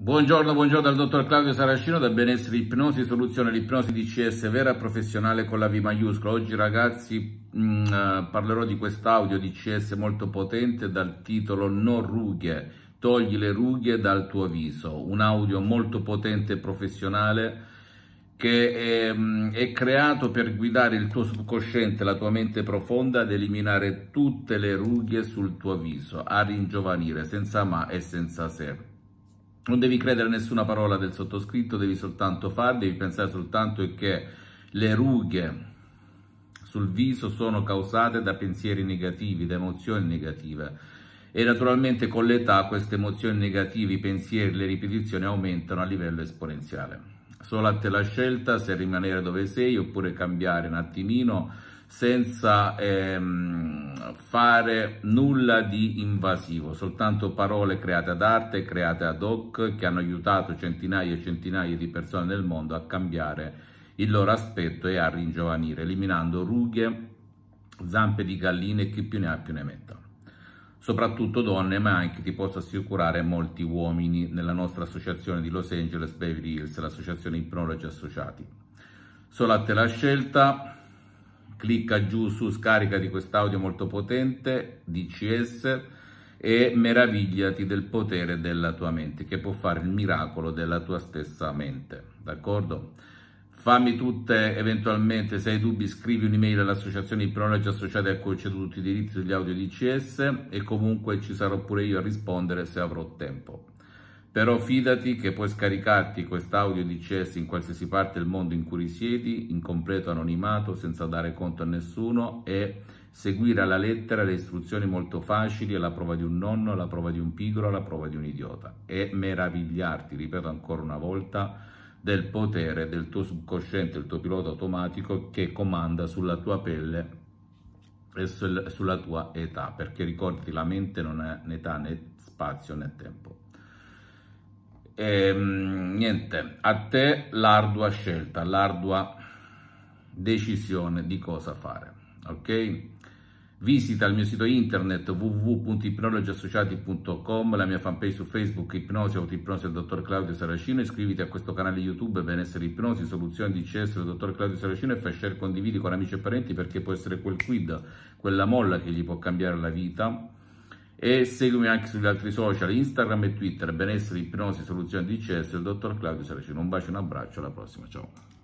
Buongiorno, buongiorno dal dottor Claudio Saracino da Benessere Ipnosi, soluzione l'ipnosi CS vera professionale con la V maiuscola. Oggi ragazzi mh, mm, parlerò di quest'audio CS molto potente dal titolo No rughe, togli le rughe dal tuo viso. Un audio molto potente e professionale che è, ehm, è, creato per guidare il tuo subconsciente, la tua mente profonda ad eliminare tutte le rughe sul tuo viso, a ringiovanire senza ma e senza se. Non devi credere a nessuna parola del sottoscritto, devi soltanto fare, devi pensare soltanto che le rughe sul viso sono causate da pensieri negativi, da emozioni negative e naturalmente con l'età queste emozioni negative, i pensieri, le ripetizioni aumentano a livello esponenziale. Solo a te la scelta se rimanere dove sei oppure cambiare un attimino senza... Ehm, fare nulla di invasivo, soltanto parole create ad arte, create ad hoc, che hanno aiutato centinaia e centinaia di persone nel mondo a cambiare il loro aspetto e a ringiovanire, eliminando rughe, zampe di galline e chi più ne ha più ne metta. Soprattutto donne, ma anche ti posso assicurare molti uomini nella nostra associazione di Los Angeles Beverly Hills, l'associazione Ipnologi Associati. Solo a te la scelta, clicca giù su scarica di quest'audio molto potente DCS e meravigliati del potere della tua mente che può fare il miracolo della tua stessa mente d'accordo? fammi tutte eventualmente se hai dubbi scrivi un'email all'associazione di Ipnologi associata al coach tutti i diritti sugli audio DCS e comunque ci sarò pure io a rispondere se avrò tempo però fidati che puoi scaricarti quest'audio di CS in qualsiasi parte del mondo in cui risiedi, in completo anonimato, senza dare conto a nessuno e seguire alla lettera le istruzioni molto facili alla prova di un nonno, alla prova di un pigro, alla prova di un idiota e meravigliarti, ripeto ancora una volta, del potere del tuo subconsciente, il tuo pilota automatico che comanda sulla tua pelle e sulla tua età, perché ricordati la mente non ha né età né spazio né tempo ehm, niente, a te l'ardua scelta, l'ardua decisione di cosa fare, ok? Visita il mio sito internet www.ipnologiassociati.com, la mia fanpage su Facebook Ipnosi, Autoipnosi del dottor Claudio Saracino, iscriviti a questo canale YouTube Benessere Ipnosi, Soluzioni di CS del dottor Claudio Saracino e fai share, condividi con amici e parenti perché può essere quel quid, quella molla che gli può cambiare la vita e seguimi anche sugli altri social Instagram e Twitter benessere ipnosi soluzione di cesso il dottor Claudio Saracino un bacio un abbraccio alla prossima ciao